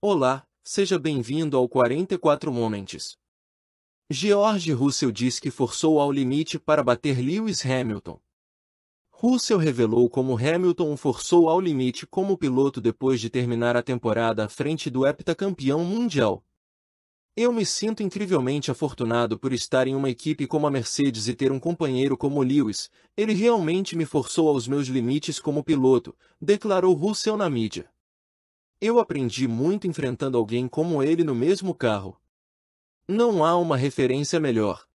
Olá, seja bem-vindo ao 44 Moments. George Russell diz que forçou ao limite para bater Lewis Hamilton. Russell revelou como Hamilton o forçou ao limite como piloto depois de terminar a temporada à frente do heptacampeão mundial. Eu me sinto incrivelmente afortunado por estar em uma equipe como a Mercedes e ter um companheiro como Lewis, ele realmente me forçou aos meus limites como piloto, declarou Russell na mídia. Eu aprendi muito enfrentando alguém como ele no mesmo carro. Não há uma referência melhor.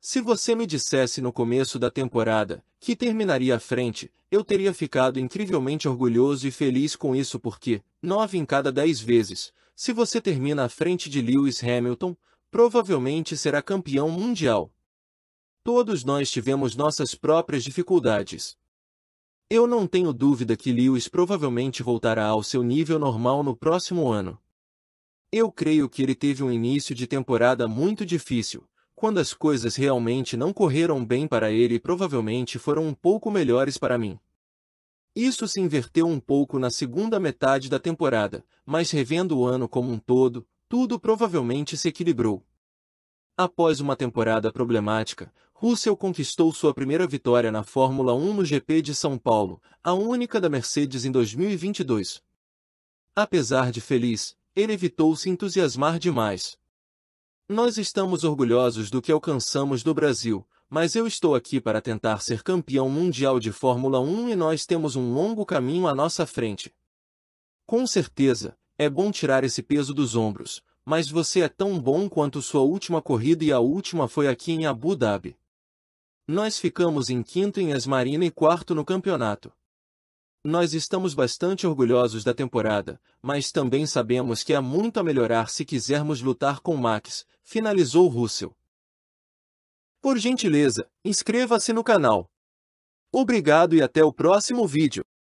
Se você me dissesse no começo da temporada que terminaria à frente, eu teria ficado incrivelmente orgulhoso e feliz com isso porque, nove em cada dez vezes, se você termina à frente de Lewis Hamilton, provavelmente será campeão mundial. Todos nós tivemos nossas próprias dificuldades, eu não tenho dúvida que Lewis provavelmente voltará ao seu nível normal no próximo ano. Eu creio que ele teve um início de temporada muito difícil, quando as coisas realmente não correram bem para ele e provavelmente foram um pouco melhores para mim. Isso se inverteu um pouco na segunda metade da temporada, mas revendo o ano como um todo, tudo provavelmente se equilibrou. Após uma temporada problemática, Russell conquistou sua primeira vitória na Fórmula 1 no GP de São Paulo, a única da Mercedes em 2022. Apesar de feliz, ele evitou se entusiasmar demais. Nós estamos orgulhosos do que alcançamos no Brasil, mas eu estou aqui para tentar ser campeão mundial de Fórmula 1 e nós temos um longo caminho à nossa frente. Com certeza, é bom tirar esse peso dos ombros, mas você é tão bom quanto sua última corrida e a última foi aqui em Abu Dhabi. Nós ficamos em quinto em Asmarina e quarto no campeonato. Nós estamos bastante orgulhosos da temporada, mas também sabemos que há muito a melhorar se quisermos lutar com Max, finalizou Russell. Por gentileza, inscreva-se no canal. Obrigado e até o próximo vídeo.